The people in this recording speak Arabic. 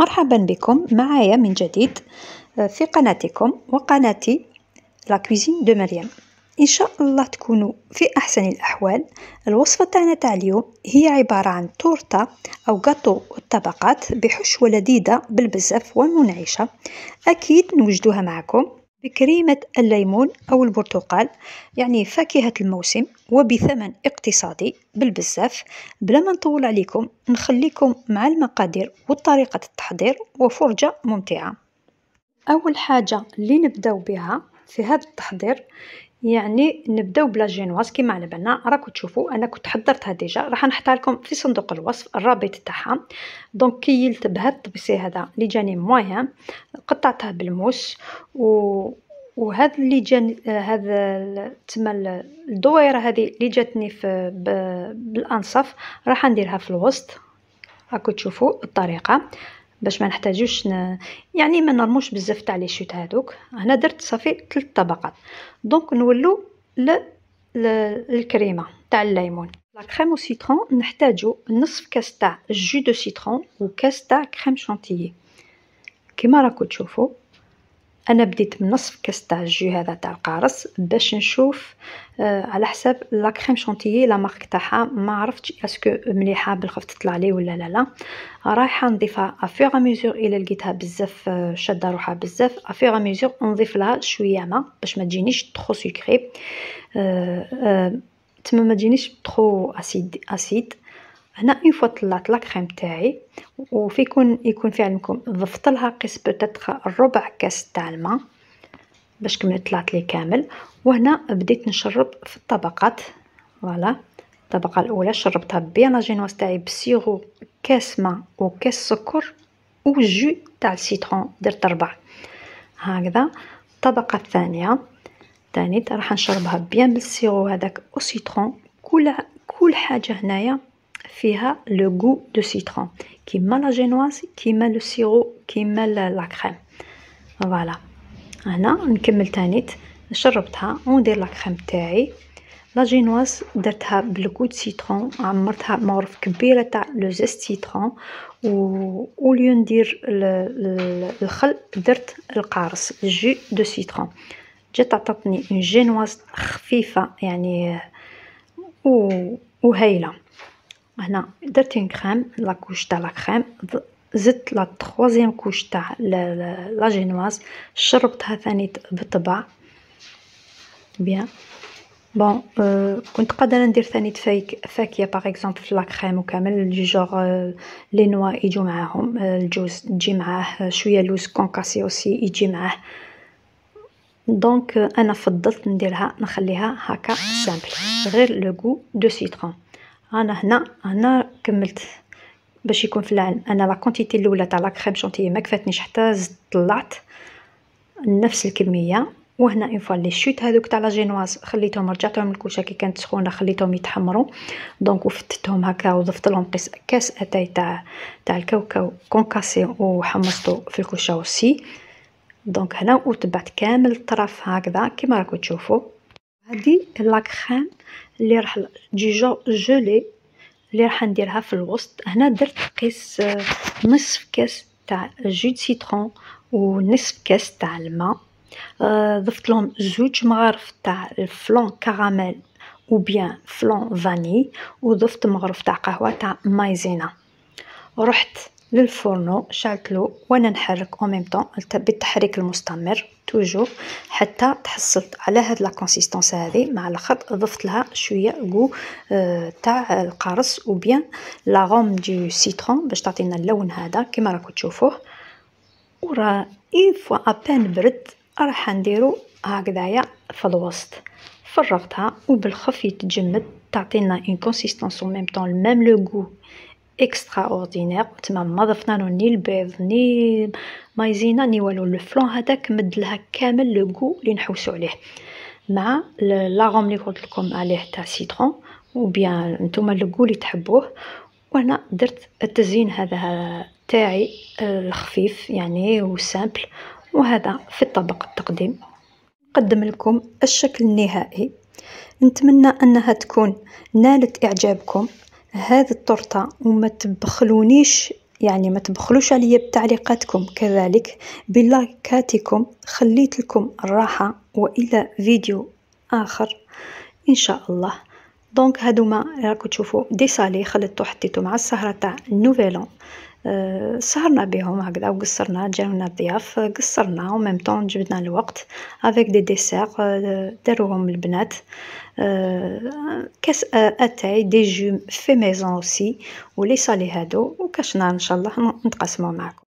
مرحبا بكم معايا من جديد آه، في قناتكم وقناتي لا كوزين دو مريم ان شاء الله تكونوا في احسن الاحوال الوصفه تاعنا تاع اليوم هي عباره عن تورته او كاطو الطبقات بحشوه لذيذه بالبزاف ومنعشه اكيد نوجدوها معكم بكريمة الليمون أو البرتقال يعني فاكهة الموسم وبثمن اقتصادي بالبزاف بلا ما نطول عليكم نخليكم مع المقادير وطريقة التحضير وفرجة ممتعة أول حاجة اللي بها في هذا التحضير يعني نبداو بلا جينواز كيما على بالنا راكو تشوفوا انا كنت حضرتها ديجا راح نحطها لكم في صندوق الوصف الرابط تاعها دونك كيلت بهذا الطبسي هذا اللي جاني مويان قطعته بالموس و وهذا اللي جان هذا تما الدويره هذه اللي جاتني في بالانصف راح نديرها في الوسط راكو تشوفوا الطريقه باش ما نحتاجوش ن... يعني ما نرموش بزاف تاع لي شوت هذوك هنا درت صافي ثلاث طبقات دونك نولو ل... ل... الكريمه تاع الليمون لا كريم او سيترون نحتاجو نصف كاس تاع جو دو سيترون وكاس تاع كريم شانتيي كيما راكو تشوفوا انا بديت من نصف كاس تاع الجو هذا تاع القارص باش نشوف آه على حساب لا كريم شونتيي لا مارك تاعها ما عرفتش اسكو مليحه بالخف تطلع لي ولا لا لا رايحه نضيفها افيغ ميزور الى لقيتها بزاف آه، شاده روحها بزاف افيغ ميزور نضيف لها شويه ما باش ما تجينيش تخو سكري آه آه تما ما تجينيش تخو اسيد اسيد هنا اون فوا طلعت لا كريم تاعي وفيكون يكون في علمكم ضفت لها قيس بوتيتر ربع كاس تاع الماء باش كملت طلعت لي كامل وهنا بديت نشرب في الطبقات فوالا الطبقه الاولى شربتها بيان لاجينواز تاعي بسيغو كاس ماء وكاس سكر وجو تاع السيترون درت ربع هكذا الطبقه الثانيه تاني راح نشربها بيان بالسيرو هذاك او سيترون كل كل حاجه هنايا فيها لو غو دو سيترون كيما لا جينواز كيما لو سيرو كيما لا كريم فوالا هنا نكمل تانيت شربتها وندير لا كريم تاعي لا جينواز درتها بالكو دو سيترون عمرتها مغرف كبيره تاع لو زيست سيترون و اوليو ندير الخل درت القارص جو دو سيترون جات عطاتني اون جينواز خفيفه يعني و وهايله هنا درت اون كريم لا كوش تاع لا كريم زدت لا تخوازيام كوش تاع لا جينواز شربتها ثاني بالطبع بيان بون كنت قادره ندير ثاني فايك فاكيا باغ اكزومبل في لا كريم وكامل جوغ لي نوا يجو معاهم الجوز تجي معاه شويه لوز كونكاسي اوسي يجي معاه دونك انا فضلت نديرها نخليها هكا سامبل غير لو غو دو سيترون انا هنا هنا كملت باش يكون في العلم انا لا كونتيتي الاولى تاع لا كريم شونتيي ما كفاتنيش حتى زدت طلعت نفس الكميه وهنا اون فوا لي شوت هذوك تاع لا جينواز خليتهم رجعتهم للكوشه كي كانت سخونه خليتهم يتحمروا دونك وفتتهم هكا وضفت لهم قيس كاس اتاي تاع تاع الكاوكاو كونكاسي وحمصتو في الكوشه اوسي دونك هنا وتبعت كامل الطرف هكذا كيما راكم تشوفوا هادي لا كريم اللي راح تجي جولي اللي راح نديرها في الوسط هنا درت قيس آه، نصف كاس تاع جو سيترون ونصف كاس تاع الماء آه، ضفت لهم زوج مغارف تاع الفلون كراميل او بيان فلون فاني وضفت مغرف تاع قهوه تاع مايزينا رحت للفرن له وانا نحرك او ميم طون بالتحريك المستمر توجو حتى تحصلت على هاد لا كونسيستونس هذه مع الخط ضفت لها شويه غو اه تاع القارص وبيان بيان لا غوم دو سيترون باش تعطينا اللون هذا كما راكم تشوفوه ورا اي فوا ابان برد راح نديرو هكذايا في الوسط فرغتها وبالخف يتجمد تعطينا اون كونسيستونس او ميم طون ميم لو غو اكسترا اوردينير تما ما ضفنا له ني البيض ني مايزينا ني والو لو فلون هذاك مد لها كامل لو غو اللي نحوسو عليه مع لاغوم اللي قلت لكم عليه تاع سيترون وبيان نتوما لو غو اللي تحبوه وانا درت التزيين هذا تاعي الخفيف يعني وسامبل وهذا في الطبق التقديم نقدم لكم الشكل النهائي نتمنى انها تكون نالت اعجابكم هذه الطرطة وما تبخلونيش يعني ما تبخلوش عليا بتعليقاتكم كذلك بلايكاتكم خليت لكم الراحة وإلى فيديو آخر إن شاء الله دونك هادوما راكو تشوفوا دي سالي خلطتو حطيتو مع السهرة تاع النوفيلون أه، سهرنا بهم هكذا وقصرنا جاونا الضياف قصرنا وميم طون جبدنا الوقت افيك دي ديسير داروهم البنات أه، كاس أه، اتاي دي جو في ميزون اوسي وليس لي هادو وكاشنا ان شاء الله نتقاسمو معكم